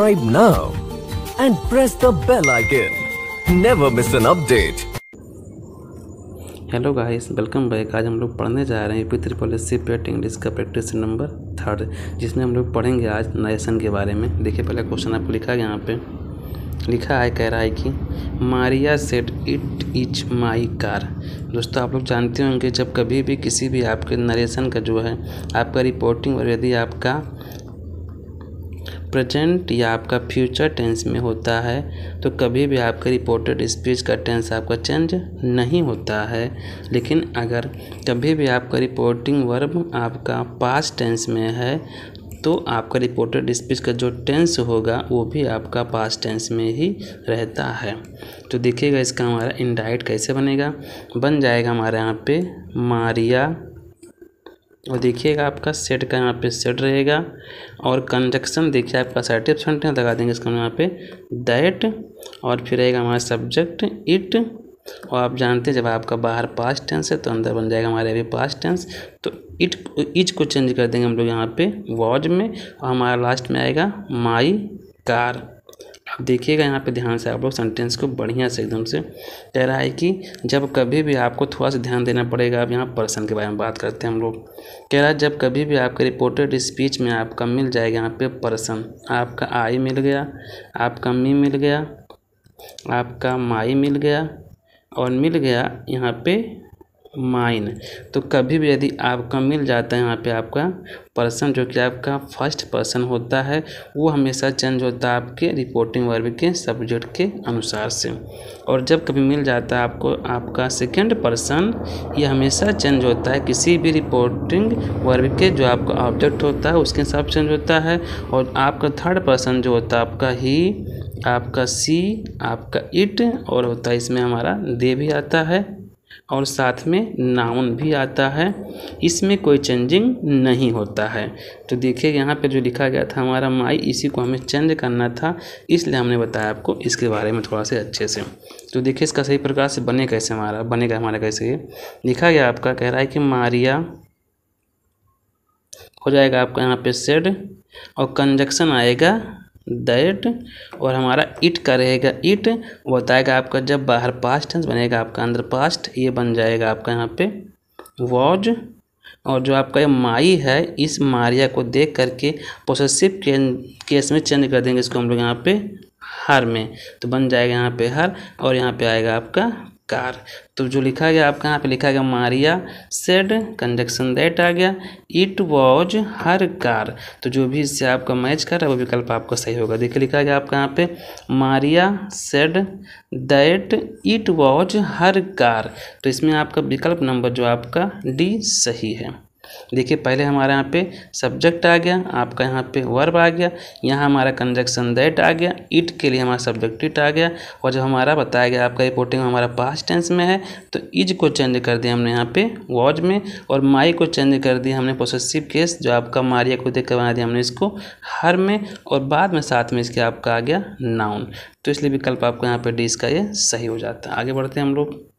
subscribe now and press the bell icon. Never miss an update. Hello guys welcome back आज हम लोग पढ़ने जा रहे हैं UP triple S C PET English का प्रैक्टिस नंबर थर्ड जिसमें हम लोग पढ़ेंगे आज नरेशन के बारे में देखिए पहला क्वेश्चन आपको लिखा है यहाँ पे लिखा है कह रहा है कि Maria said it is my car दोस्तों आप लोग जानते होंगे जब कभी भी किसी भी आपके नरेशन का जो है आपका रिपोर्टिंग और यदि आपका प्रेजेंट या आपका फ्यूचर टेंस में होता है तो कभी भी आपका रिपोर्टेड स्पीच का टेंस आपका चेंज नहीं होता है लेकिन अगर कभी भी आपका रिपोर्टिंग वर्ब आपका पास टेंस में है तो आपका रिपोर्टेड स्पीच का जो टेंस होगा वो भी आपका पास टेंस में ही रहता है तो देखिएगा इसका हमारा इंडाइट कैसे बनेगा बन जाएगा हमारे यहाँ पे मारिया और देखिएगा आपका सेट का यहाँ पे सेट रहेगा और कंजक्शन देखिए आपका सेटिस्फेंट है लगा देंगे इसका यहाँ पे दैट और फिर रहेगा हमारा सब्जेक्ट इट और आप जानते हैं जब आपका बाहर पास्ट टेंस है तो अंदर बन जाएगा हमारे अभी पास्ट टेंस तो इट इच को चेंज कर देंगे हम लोग यहाँ पे वॉज में और हमारा लास्ट में आएगा माई कार अब देखिएगा यहाँ पे ध्यान से आप लोग सेंटेंस को बढ़िया से एकदम से कह रहा है कि जब कभी भी आपको थोड़ा सा ध्यान देना पड़ेगा अब यहाँ पर्सन के बारे में बात करते हैं हम लोग कह रहा है जब कभी भी आपके रिपोर्टेड स्पीच में आपका मिल जाएगा यहाँ पे पर्सन आपका आई मिल गया आपका मी मिल गया आपका माई मिल गया और मिल गया यहाँ पे माइन तो कभी भी यदि आपका मिल जाता है यहाँ पे आपका पर्सन जो कि आपका फर्स्ट पर्सन होता है वो हमेशा चेंज होता है आपके रिपोर्टिंग वर्ब के सब्जेक्ट के अनुसार से और जब कभी मिल जाता है आपको आपका सेकंड पर्सन ये हमेशा चेंज होता है किसी भी रिपोर्टिंग वर्ब के जो आपका ऑब्जेक्ट होता है उसके हिसाब चेंज होता है और आपका थर्ड पर्सन जो होता है आपका ही आपका सी आपका इट और होता है इसमें हमारा दे भी आता है और साथ में नाउन भी आता है इसमें कोई चेंजिंग नहीं होता है तो देखिए यहाँ पे जो लिखा गया था हमारा माई इसी को हमें चेंज करना था इसलिए हमने बताया आपको इसके बारे में थोड़ा से अच्छे से तो देखिए इसका सही प्रकार से बने कैसे हमारा बनेगा हमारा कैसे ये लिखा गया आपका कह रहा है कि मारिया हो जाएगा आपका यहाँ पे सेड और कंजक्शन आएगा दैट और हमारा इट का रहेगा इट बताएगा आपका जब बाहर पास्ट टेंस बनेगा आपका अंदर पास्ट ये बन जाएगा आपका यहाँ पे वॉज और जो आपका ये माई है इस मारिया को देख करके पोसेसिव के, केस में चेंज कर देंगे इसको हम लोग यहाँ पे हर में तो बन जाएगा यहाँ पे हर और यहाँ पे आएगा आपका कार तो जो लिखा गया आपका यहाँ पे लिखा गया मारिया सेड कंजक्शन दैट आ गया इट वॉज हर कार तो जो भी इससे आपका मैच कर रहा है वो विकल्प आपका सही होगा देखिए लिखा गया आपका यहाँ पे Maria said that it was her car तो इसमें आपका विकल्प नंबर जो आपका डी सही है देखिए पहले हमारे यहाँ पे सब्जेक्ट आ गया आपका यहाँ पे वर्ब आ गया यहाँ हमारा कंजक्शन दैट आ गया इट के लिए हमारा सब्जेक्ट इट आ गया और जो हमारा बताया गया आपका रिपोर्टिंग हमारा पास्ट टेंस में है तो इज को चेंज कर दिया हमने यहाँ पे वॉज में और माई को चेंज कर दिया हमने पोसेसिव केस जो आपका मारिया को देख कर बना दिया हमने इसको हर में और बाद में साथ में इसके आपका आ गया नाउन तो इसलिए विकल्प आपको यहाँ पे डी इसका ये सही हो जाता है आगे बढ़ते हैं हम लोग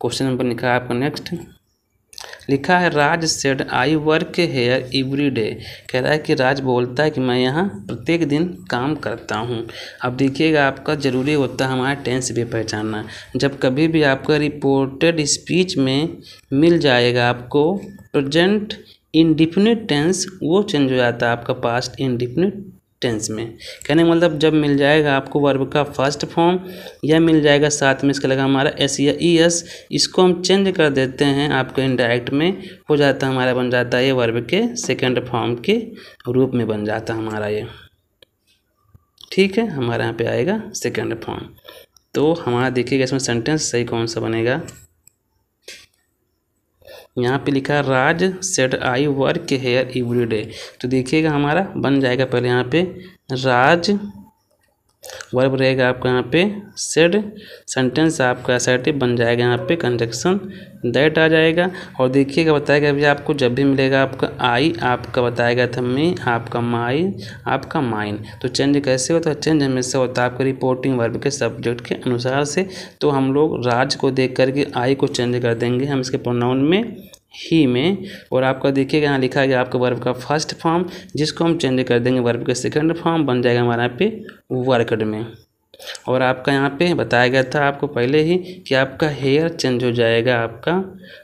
क्वेश्चन नंबर लिखा है आपका नेक्स्ट लिखा है Raj said I work here every day कह रहा है कि राज बोलता है कि मैं यहाँ प्रत्येक दिन काम करता हूँ अब देखिएगा आपका ज़रूरी होता है हमारा टेंस भी पहचानना जब कभी भी आपका रिपोर्टेड स्पीच में मिल जाएगा आपको प्रेजेंट इनडिफिनिट टेंस वो चेंज हो जाता है आपका पास्ट इनडिफिनिट टेंस में कहने मतलब जब मिल जाएगा आपको वर्ब का फर्स्ट फॉर्म या मिल जाएगा साथ में इसका लगा हमारा एस या ई e एस इसको हम चेंज कर देते हैं आपको इनडायरेक्ट में हो जाता हमारा बन जाता है ये वर्ब के सेकंड फॉर्म के रूप में बन जाता हमारा ये ठीक है हमारे यहाँ पे आएगा सेकंड फॉर्म तो हमारा देखिएगा इसमें सेंटेंस सही कौन सा बनेगा यहाँ पे लिखा Raj said I work here day तो देखिएगा हमारा बन जाएगा पहले यहाँ पे राज वर्ब रहेगा आपका यहाँ पे सेड सेंटेंस आपका एसर्टिव बन जाएगा यहाँ पे कंजक्शन दैट आ जाएगा और देखिएगा बताएगा अभी आपको जब भी मिलेगा आपका आई आपका बताएगा था मी आपका माई आपका माइन तो चेंज कैसे होता है चेंज हमेशा होता है आपके रिपोर्टिंग वर्ब के सब्जेक्ट के अनुसार से तो हम लोग राज को देख करके आई को चेंज कर देंगे हम इसके प्रोनाउन में ही में और आपका देखिएगा यहाँ लिखा गया आपका वर्ब का फर्स्ट फॉर्म जिसको हम चेंज कर देंगे वर्ब का सेकंड फॉर्म बन जाएगा हमारे यहाँ पे वर्कड में और आपका यहाँ पे बताया गया था आपको पहले ही कि आपका हेयर चेंज हो जाएगा आपका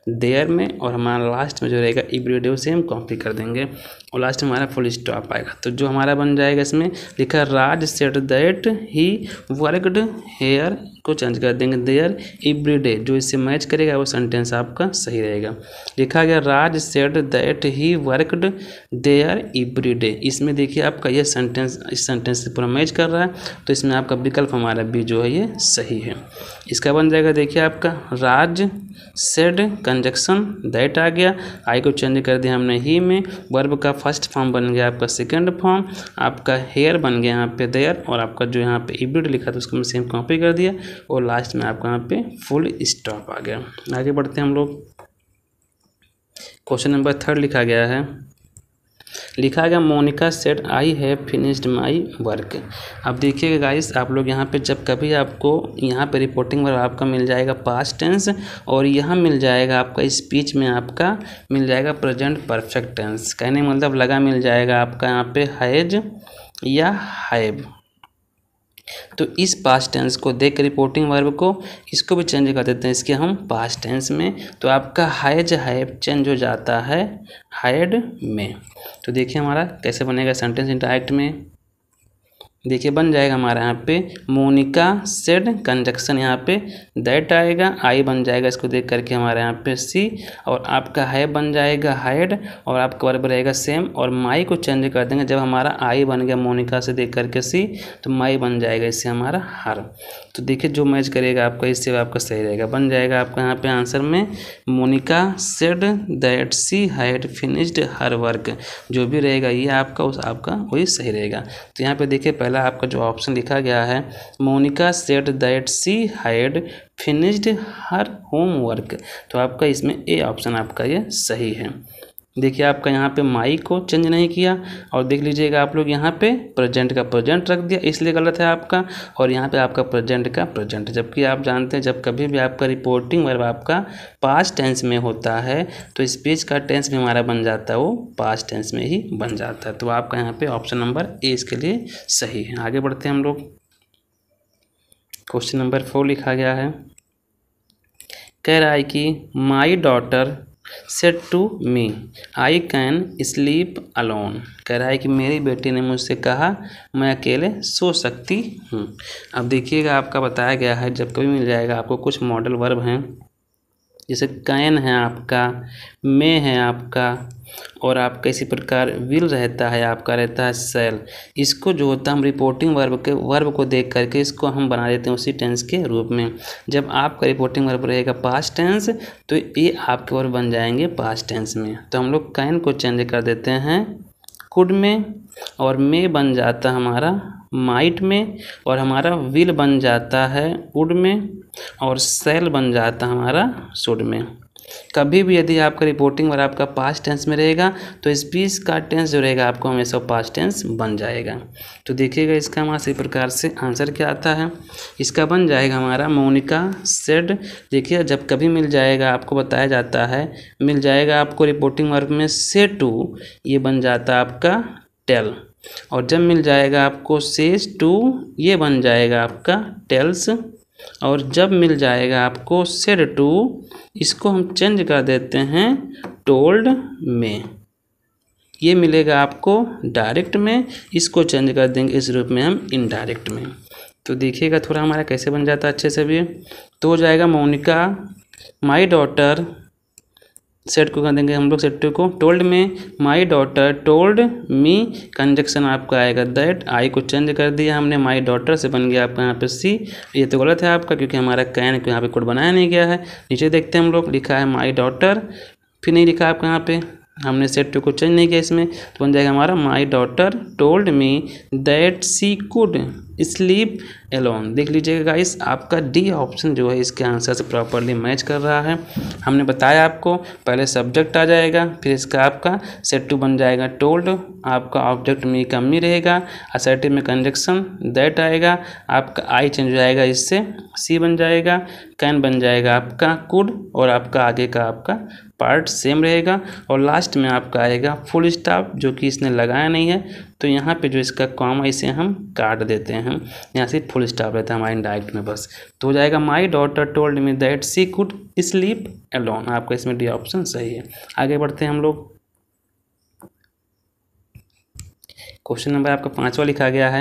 देयर में और हमारा लास्ट में जो रहेगा इब्रीडियो से हम कॉपी कर देंगे और लास्ट में हमारा फुल स्टॉप आएगा तो जो हमारा बन जाएगा इसमें लिखा Raj said that he worked here को चेंज कर देंगे देयर एवरी डे जो इससे मैच करेगा वो सेंटेंस आपका सही रहेगा लिखा गया Raj said that he worked there every day इसमें देखिए आपका यह सेंटेंस इस सेंटेंस से पूरा मैच कर रहा है तो इसमें आपका विकल्प हमारा भी जो है ये सही है इसका बन जाएगा देखिए आपका राज सेड कंजक्शन दैट आ गया आई को चेंज कर दिया हमने ही में वर्ब का फर्स्ट फॉर्म बन गया आपका सेकेंड फॉर्म आपका हेयर बन गया यहाँ पे देयर और आपका जो यहाँ पे इबिड लिखा था उसको मैं सेम कॉपी कर दिया और लास्ट में आपका यहाँ पे फुल स्टॉप आ गया आगे बढ़ते हैं हम लोग क्वेश्चन नंबर थर्ड लिखा गया है लिखा गया Monica said I have finished my work अब देखिएगा गाइस आप लोग यहाँ पे जब कभी आपको यहाँ पे रिपोर्टिंग वर्ब आपका मिल जाएगा पास्ट टेंस और यहाँ मिल जाएगा आपका स्पीच में आपका मिल जाएगा प्रेजेंट परफेक्ट टेंस कहने मतलब लगा मिल जाएगा आपका यहाँ पे हैज या हैव तो इस पास्ट टेंस को देख रिपोर्टिंग वर्ब को इसको भी चेंज कर देते हैं इसके हम पास्ट टेंस में तो आपका हाइज हैव चेंज हो जाता है हाइड में तो देखिए हमारा कैसे बनेगा सेंटेंस इंटरैक्ट में देखिए बन जाएगा हमारे यहाँ पे मोनिका सेड कंजक्शन यहाँ पे दैट आएगा आई बन जाएगा इसको देख करके हमारे यहाँ पे सी और आपका है बन जाएगा हाइड और आपका वर्ब रहेगा सेम और माई को चेंज कर देंगे जब हमारा आई बन गया मोनिका से देख करके सी तो माई बन जाएगा इससे हमारा हर तो देखिए जो मैच करेगा आपका इससे आपका सही रहेगा बन जाएगा आपका यहाँ पे आंसर में Monica said that she had finished her work जो भी रहेगा ये आपका उस आपका वही सही रहेगा तो यहाँ पे देखिए पहले पहला आपका जो ऑप्शन लिखा गया है Monica said that she had finished her homework तो आपका इसमें ए ऑप्शन आपका ये सही है देखिए आपका यहाँ पे माई को चेंज नहीं किया और देख लीजिएगा आप लोग यहाँ पे प्रेजेंट का प्रेजेंट रख दिया इसलिए गलत है आपका और यहाँ पे आपका प्रेजेंट का प्रेजेंट जबकि आप जानते हैं जब कभी भी आपका रिपोर्टिंग वर्ब आपका पास्ट टेंस में होता है तो स्पीच का टेंस भी हमारा बन जाता है वो पास्ट टेंस में ही बन जाता है तो आपका यहाँ पर ऑप्शन नंबर ए इसके लिए सही है आगे बढ़ते हैं हम लोग क्वेश्चन नंबर फोर लिखा गया है कह रहा है कि my daughter said to me I can sleep alone कह रहा है कि मेरी बेटी ने मुझसे कहा मैं अकेले सो सकती हूँ अब देखिएगा आपका बताया गया है जब कभी मिल जाएगा आपको कुछ मॉडल वर्ब हैं जैसे कैन है आपका मे है आपका और आपका इसी प्रकार विल रहता है आपका रहता है सेल इसको जो होता है हम रिपोर्टिंग वर्ब के वर्ब को देख करके इसको हम बना देते हैं उसी टेंस के रूप में जब आपका रिपोर्टिंग वर्ब रहेगा पास टेंस तो ये आपके वर्ब बन जाएंगे पास टेंस में तो हम लोग कैन को चेंज कर देते हैं कुड में और मे बन जाता हमारा माइट में और हमारा विल बन जाता है वुड में और सेल बन जाता है हमारा सुड में कभी भी यदि आपका रिपोर्टिंग और आपका पास्ट टेंस में रहेगा तो स्पीच का टेंस जो रहेगा आपको हमेशा पास्ट टेंस बन जाएगा तो देखिएगा इसका हमारा सही प्रकार से आंसर क्या आता है इसका बन जाएगा हमारा मोनिका सेड देखिए जब कभी मिल जाएगा आपको बताया जाता है मिल जाएगा आपको रिपोर्टिंग वर्क में से टू ये बन जाता आपका टेल और जब मिल जाएगा आपको सेज टू ये बन जाएगा आपका टेल्स और जब मिल जाएगा आपको सेड टू इसको हम चेंज कर देते हैं टोल्ड में ये मिलेगा आपको डायरेक्ट में इसको चेंज कर देंगे इस रूप में हम इनडायरेक्ट में तो देखिएगा थोड़ा हमारा कैसे बन जाता है अच्छे से भी तो हो जाएगा मोनिका माई डॉटर सेट को कर देंगे हम लोग सेट टू को टोल्ड में my daughter told me conjunction आपका आएगा दैट आई को चेंज कर दिया हमने माई डॉटर से बन गया आपका यहाँ पे सी ये तो गलत है आपका क्योंकि हमारा कैन को यहाँ पे कोड बनाया नहीं गया है नीचे देखते हैं हम लोग लिखा है माई डॉटर फिर नहीं लिखा आपका यहाँ पे हमने सेट टू को चेंज नहीं किया इसमें तो बन जाएगा हमारा my daughter told me that she could sleep alone देख लीजिएगा गाइस आपका डी ऑप्शन जो है इसके आंसर से प्रॉपरली मैच कर रहा है हमने बताया आपको पहले सब्जेक्ट आ जाएगा फिर इसका आपका सेट टू बन जाएगा टोल्ड आपका ऑब्जेक्ट में कम ही रहेगा असर्टिव में कंजक्शन दैट आएगा आपका आई चेंज हो जाएगा इससे सी बन जाएगा कैन बन जाएगा आपका कुड और आपका आगे का आपका पार्ट सेम रहेगा और लास्ट में आपका आएगा फुल स्टाफ जो कि इसने लगाया नहीं है तो यहाँ पे जो इसका है इसे हम काट देते हैं यहाँ से फुल स्टाफ रहता है हमारे डायरेक्ट में बस तो हो जाएगा my daughter told me that she could sleep alone आपका इसमें डी ऑप्शन सही है आगे बढ़ते हैं हम लोग क्वेश्चन नंबर आपका पाँचवा लिखा गया है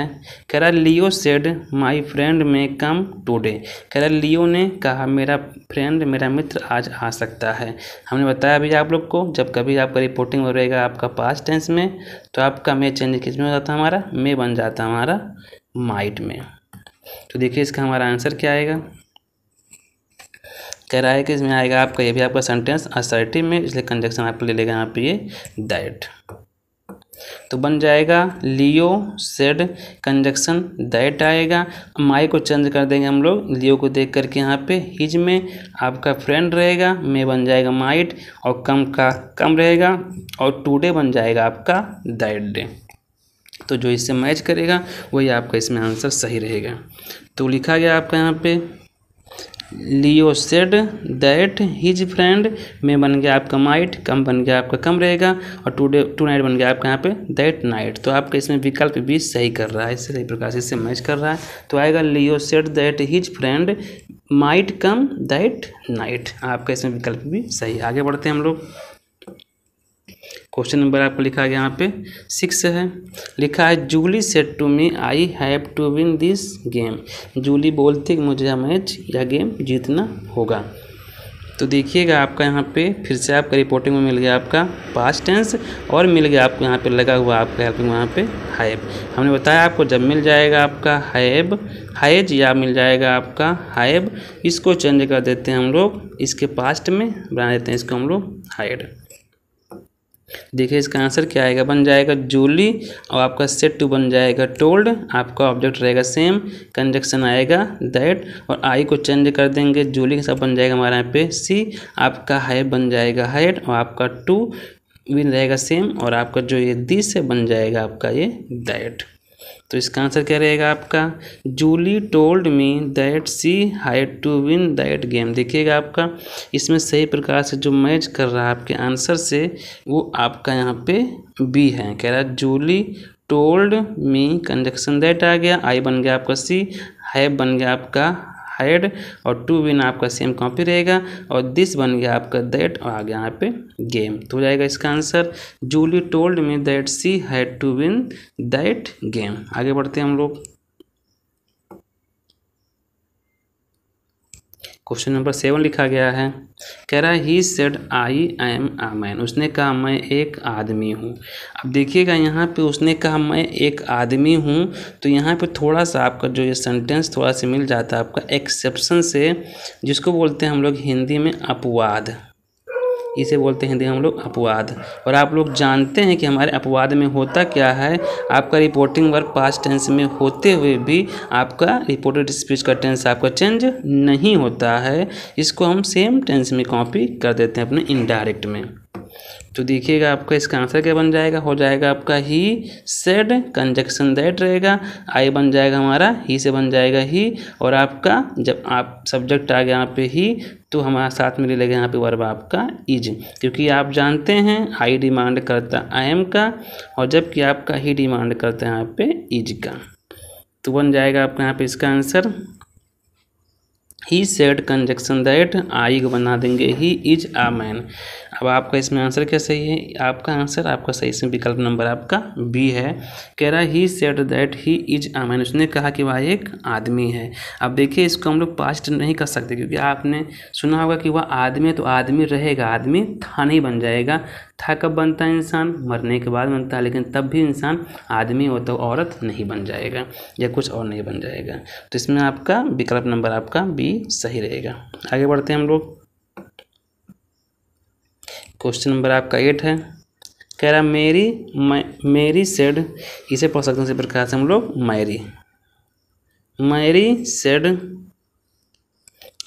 कह रहा लियो सेड माई फ्रेंड में कम टूडे कह रहा लियो ने कहा मेरा फ्रेंड मेरा मित्र आज आ सकता है हमने बताया अभी आप लोग को जब कभी आपका रिपोर्टिंग हो रहेगा आपका पास टेंस में तो आपका मे चेंज किस में हो जाता हमारा मे बन जाता हमारा माइट में तो देखिए इसका हमारा आंसर क्या आएगा कह रहा है कि इसमें आएगा आपका ये भी आपका सेंटेंस असर्टिव में इसलिए कंजक्शन आपको ले लेगा यहाँ पे ये दैट तो बन जाएगा लियो सेड कंजक्शन दैट आएगा माई को चेंज कर देंगे हम लोग लियो को देख करके यहाँ पे हिज में आपका फ्रेंड रहेगा मे बन जाएगा माइट और कम का कम रहेगा और टूडे बन जाएगा आपका दैट डे तो जो इससे मैच करेगा वही आपका इसमें आंसर सही रहेगा तो लिखा गया आपका यहाँ पे Leo said that his friend में बन गया आपका माइट कम बन गया आपका कम रहेगा और टू डे टू नाइट बन गया आपका यहाँ पे दैट नाइट तो आपका इसमें विकल्प भी सही कर रहा है इससे सही प्रकार से इससे मैच कर रहा है तो आएगा Leo said that his friend might come that night आपका इसमें विकल्प भी सही आगे बढ़ते हैं हम लोग क्वेश्चन नंबर आपको लिखा गया यहाँ पे सिक्स है लिखा है Julie said to me I have to win this game Julie बोलती कि मुझे यह मैच या गेम जीतना होगा तो देखिएगा आपका यहाँ पे फिर से आपका रिपोर्टिंग में मिल गया आपका पास्ट टेंस और मिल गया आपको यहाँ पे लगा हुआ आपका हेल्पिंग वहाँ पे हाइब हमने बताया आपको जब मिल जाएगा आपका हाइब हाइज या मिल जाएगा आपका हाइब इसको चेंज कर देते हैं हम लोग इसके पास्ट में बना देते हैं इसको हम लोग हाइड देखिए इसका आंसर क्या आएगा बन जाएगा जूली और आपका सेट टू बन जाएगा टोल्ड आपका ऑब्जेक्ट रहेगा सेम कंजक्शन आएगा दैट और आई को चेंज कर देंगे जूली के साथ बन जाएगा हमारे यहाँ पे सी आपका हाइट बन जाएगा हाइट और आपका टू भी रहेगा सेम और आपका जो ये दिस है बन जाएगा आपका ये दैट तो इसका आंसर क्या रहेगा आपका Julie told me that she had to win that game देखिएगा आपका इसमें सही प्रकार से जो मैच कर रहा है आपके आंसर से वो आपका यहाँ पे बी है कह रहा है Julie told me conjunction that आ गया आई बन गया आपका सी हैव बन गया आपका हेड और टू विन आपका सेम कॉपी रहेगा और दिस बन गया आपका दैट और आ गया यहाँ पे गेम तो हो जाएगा इसका answer Julie told me that she had to win that game आगे बढ़ते हैं हम लोग क्वेश्चन नंबर सेवन लिखा गया है कह रहा है he said I am a man उसने कहा मैं एक आदमी हूँ अब देखिएगा यहाँ पे उसने कहा मैं एक आदमी हूँ तो यहाँ पे थोड़ा सा आपका जो ये सेंटेंस थोड़ा सा मिल जाता है आपका एक्सेप्शन से जिसको बोलते हैं हम लोग हिंदी में अपवाद इसे बोलते हैं हिंदी हम लोग अपवाद और आप लोग जानते हैं कि हमारे अपवाद में होता क्या है आपका रिपोर्टिंग वर्क पास्ट टेंस में होते हुए भी आपका रिपोर्टेड स्पीच का टेंस आपका चेंज नहीं होता है इसको हम सेम टेंस में कॉपी कर देते हैं अपने इनडायरेक्ट में तो देखिएगा आपका इसका आंसर क्या बन जाएगा हो जाएगा आपका ही सेड कंजक्शन दैट रहेगा आई बन जाएगा हमारा ही से बन जाएगा ही और आपका जब आप सब्जेक्ट आ गया यहाँ पे ही तो हमारा साथ में ले यहाँ पे वर्ब आपका इज क्योंकि आप जानते हैं आई डिमांड करता आई एम का और जबकि आपका ही डिमांड करता है यहाँ पे इज का तो बन जाएगा आपका यहाँ पे इसका answer he said conjunction that I को बना देंगे ही इज आ मैन अब आपका इसमें आंसर क्या सही है आपका आंसर आपका सही इसमें विकल्प नंबर आपका बी है कह रहा he said that he is a man उसने कहा कि वह एक आदमी है अब देखिए इसको हम लोग पास्ट नहीं कर सकते क्योंकि आपने सुना होगा कि वह आदमी है तो आदमी रहेगा आदमी था नहीं बन जाएगा था कब बनता है इंसान मरने के बाद बनता है लेकिन तब भी इंसान आदमी हो तो औरत नहीं बन जाएगा या कुछ और नहीं बन जाएगा तो इसमें आपका विकल्प नंबर आपका बी सही रहेगा आगे बढ़ते हैं हम लोग क्वेश्चन नंबर आपका एट है कह रहा मेरी मेरी सेड इसे पढ़ सकते हैं इसी प्रकार से हम लोग Mary Mary said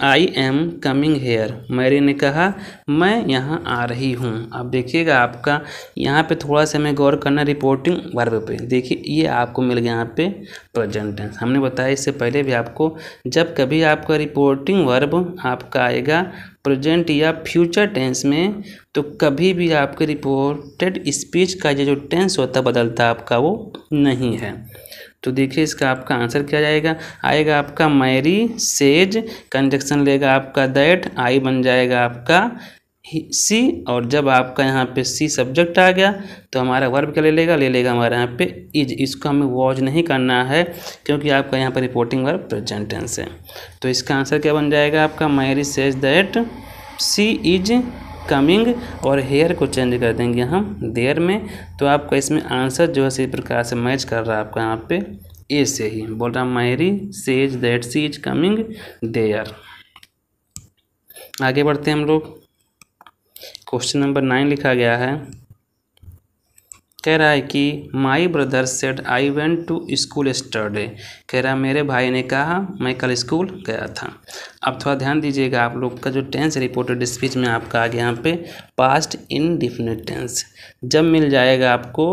I am coming here Mary ने कहा मैं यहाँ आ रही हूँ अब देखिएगा आपका यहाँ पे थोड़ा सा मैं गौर करना रिपोर्टिंग वर्ब पे देखिए ये आपको मिल गया यहाँ पे प्रेजेंट टेंस हमने बताया इससे पहले भी आपको जब कभी आपका रिपोर्टिंग वर्ब आपका आएगा प्रेजेंट या फ्यूचर टेंस में तो कभी भी आपके रिपोर्टेड स्पीच का जो टेंस होता बदलता आपका वो नहीं है तो देखिए इसका आपका आंसर क्या जाएगा आएगा आपका मैरी सेज कंजक्शन लेगा आपका दैट आई बन जाएगा आपका सी और जब आपका यहाँ पे सी सब्जेक्ट आ गया तो हमारा वर्ब क्या ले लेगा ले लेगा हमारे यहाँ पे इज इसको हमें वॉज नहीं करना है क्योंकि आपका यहाँ पर रिपोर्टिंग वर्ब प्रेजेंट टेंस है तो इसका आंसर क्या बन जाएगा आपका Mary says that she is coming और हेयर को चेंज कर देंगे हम देयर में तो आपका इसमें आंसर जो है इसी प्रकार से मैच कर रहा है आपका यहाँ पे ए से ही बोल रहा Mary says that she is coming there आगे बढ़ते हैं हम लोग क्वेश्चन नंबर नाइन लिखा गया है कह रहा है कि my brother said I went to school yesterday कह रहा मेरे भाई ने कहा मैं कल स्कूल गया था अब थोड़ा ध्यान दीजिएगा आप लोग का जो टेंस रिपोर्टेड स्पीच में आपका आ गया यहाँ पे पास्ट इन इनडिफिनिट टेंस जब मिल जाएगा आपको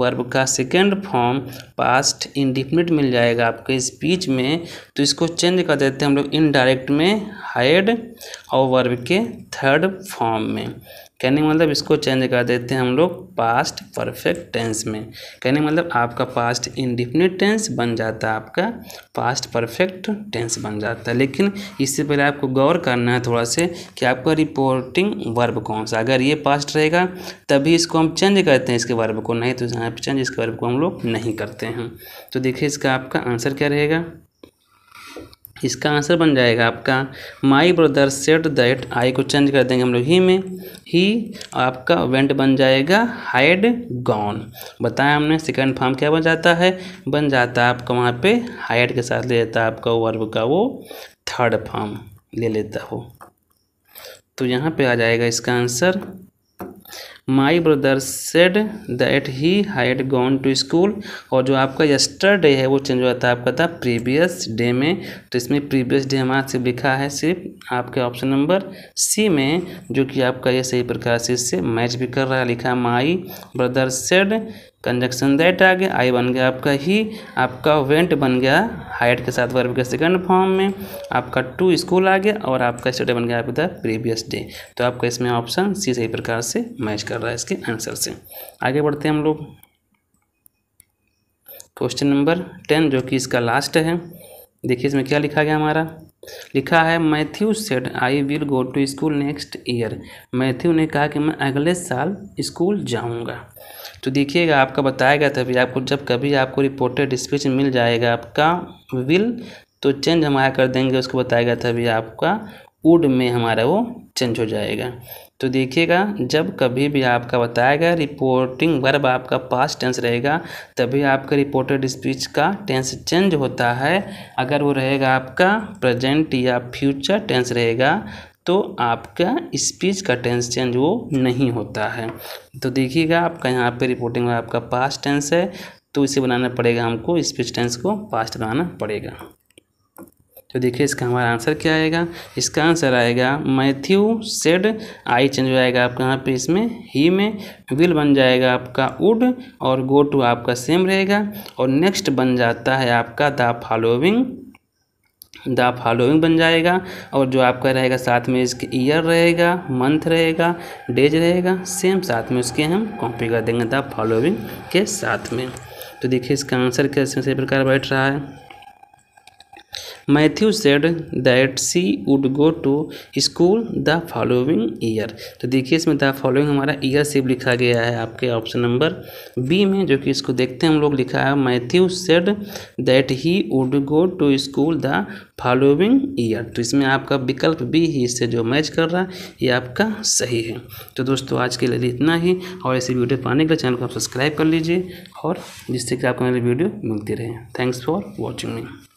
वर्ब का second form past in indefinite मिल जाएगा आपके स्पीच में तो इसको चेंज कर देते हैं हम लोग इनडायरेक्ट में हाइड और वर्ब के थर्ड फॉर्म में कहने मतलब इसको चेंज कर देते हैं हम लोग पास्ट परफेक्ट टेंस में कहने मतलब आपका पास्ट इंडिफिनिट टेंस बन जाता है आपका पास्ट परफेक्ट टेंस बन जाता है लेकिन इससे पहले आपको गौर करना है थोड़ा से कि आपका रिपोर्टिंग वर्ब कौन सा अगर ये पास्ट रहेगा तभी इसको हम चेंज करते हैं इसके वर्ब को नहीं तो यहाँ पर चेंज इसके वर्ब को हम लोग नहीं करते हैं तो देखिए इसका आपका आंसर क्या रहेगा इसका आंसर बन जाएगा आपका my brother said that I को चेंज कर देंगे हम लोग ही में ही आपका वेंट बन जाएगा हाइड गॉन बताया हमने सेकंड फॉर्म क्या बन जाता है बन जाता है आपका वहाँ पे हाइड के साथ ले लेता है आपका वर्ब का वो थर्ड फॉर्म ले लेता हो तो यहाँ पे आ जाएगा इसका answer my brother said that he had gone to school और जो आपका yesterday है वो चेंज हो जाता है आपका था प्रीवियस डे में तो इसमें प्रीवियस डे हमारा सिर्फ लिखा है सिर्फ आपके ऑप्शन नंबर सी में जो कि आपका ये सही प्रकार से इससे मैच भी कर रहा है लिखा my brother said conjunction that आ गया आई बन गया आपका ही आपका वेंट बन गया हाइट के साथ वर्ब के सेकंड फॉर्म में आपका टू स्कूल आ गया और आपका स्टडी बन गया आपका प्रीवियस डे तो आपका इसमें ऑप्शन सी सही प्रकार से मैच कर रहा है इसके आंसर से आगे बढ़ते हैं हम लोग क्वेश्चन नंबर टेन जो कि इसका लास्ट है देखिए इसमें क्या लिखा गया हमारा लिखा है Matthew said I will go to school next year Matthew ने कहा कि मैं अगले साल स्कूल जाऊंगा तो देखिएगा आपका बताया गया था भी आपको जब कभी आपको रिपोर्टेड स्पीच मिल जाएगा आपका विल तो चेंज हमारा कर देंगे उसको बताया गया था भी आपका वुड में हमारा वो चेंज हो जाएगा तो देखिएगा जब कभी भी आपका बताया गया रिपोर्टिंग वर्ब आपका पास टेंस रहेगा तभी आपका रिपोर्टेड स्पीच का टेंस चेंज होता है अगर वो रहेगा आपका प्रेजेंट या फ्यूचर टेंस रहेगा तो आपका स्पीच का टेंस चेंज वो नहीं होता है तो देखिएगा आपका यहाँ पे रिपोर्टिंग वर्ब आपका पास्ट टेंस है तो इसे बनाना पड़ेगा हमको स्पीच टेंस को पास्ट बनाना पड़ेगा तो देखिए इसका हमारा आंसर क्या आएगा इसका आंसर आएगा मैथ्यू सेड आई चेंज हो जाएगा आपका यहाँ पे इसमें ही में विल बन जाएगा आपका वुड और गो टू आपका सेम रहेगा और नेक्स्ट बन जाता है आपका द फॉलोइंग द फॉलोइंग बन जाएगा और जो आपका रहेगा साथ में इसके ईयर रहेगा मंथ रहेगा डेज रहेगा सेम साथ में उसके हम कॉपी कर देंगे द फॉलोइंग के साथ में तो देखिए इसका आंसर कैसे प्रकार बैठ रहा है Matthew said that she would go to school the following year तो देखिए इसमें द फॉलोइंग हमारा ईयर सिर्फ लिखा गया है आपके ऑप्शन नंबर बी में जो कि इसको देखते हैं हम लोग लिखा है Matthew said that he would go to school the following year तो इसमें आपका विकल्प बी ही इससे जो मैच कर रहा है ये आपका सही है तो दोस्तों आज के लिए इतना ही और ऐसी वीडियो पाने के लिए चैनल को आप सब्सक्राइब कर लीजिए और जिससे कि आपको मेरी वीडियो मिलती रहे थैंक्स फॉर वॉचिंग मी